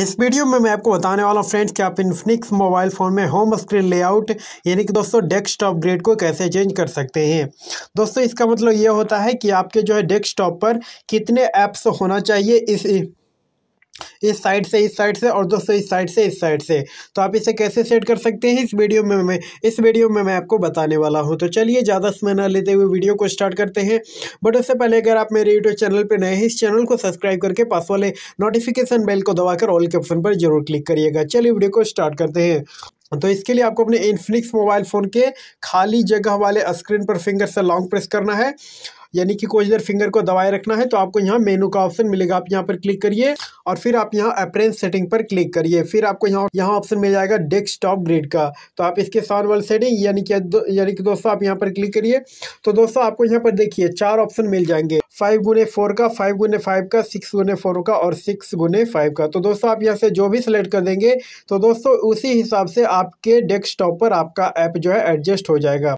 इस वीडियो में मैं आपको बताने वाला हूँ फ्रेंड्स कि आप इनफिनिक्स मोबाइल फ़ोन में होम स्क्रीन लेआउट यानी कि दोस्तों डेस्कटॉप ग्रेड को कैसे चेंज कर सकते हैं दोस्तों इसका मतलब ये होता है कि आपके जो है डेस्कटॉप पर कितने ऐप्स होना चाहिए इस इस साइड से इस साइड से और दोस्तों इस साइड से इस साइड से तो आप इसे कैसे सेट कर सकते हैं इस वीडियो में मैं इस वीडियो में मैं आपको बताने वाला हूं तो चलिए ज़्यादा समय ना लेते हुए वीडियो को स्टार्ट करते हैं बट उससे पहले अगर आप मेरे यूट्यूब चैनल पर नए हैं इस चैनल को सब्सक्राइब करके पास वाले नोटिफिकेशन बेल को दबाकर ऑल के ऑप्शन पर जरूर क्लिक करिएगा चलिए वीडियो को स्टार्ट करते हैं तो इसके लिए आपको अपने इन्फिनिक्स मोबाइल फ़ोन के खाली जगह वाले स्क्रीन पर फिंगर से लॉन्ग प्रेस करना है यानी कि कुछ देर फिंगर को दबाए रखना है तो आपको यहाँ मेनू का ऑप्शन मिलेगा आप यहाँ पर क्लिक करिए और फिर आप यहाँ अप्रेंस सेटिंग पर क्लिक करिए फिर आपको यहाँ यहाँ ऑप्शन मिल जाएगा डेस्कटॉप ग्रेड का तो आप इसके सॉन वाल सेटिंग यानी कि यानी कि दोस्तों आप यहाँ पर क्लिक करिए तो दोस्तों आपको यहाँ पर देखिए चार ऑप्शन मिल जाएंगे फाइव गुने फोर का फाइव गुने फाइव का सिक्स गुने फोर का और सिक्स गुने फाइव का तो दोस्तों आप यहाँ से जो भी सिलेक्ट कर देंगे तो दोस्तों उसी हिसाब से आपके डेस्कटॉप पर आपका ऐप जो है एडजस्ट हो जाएगा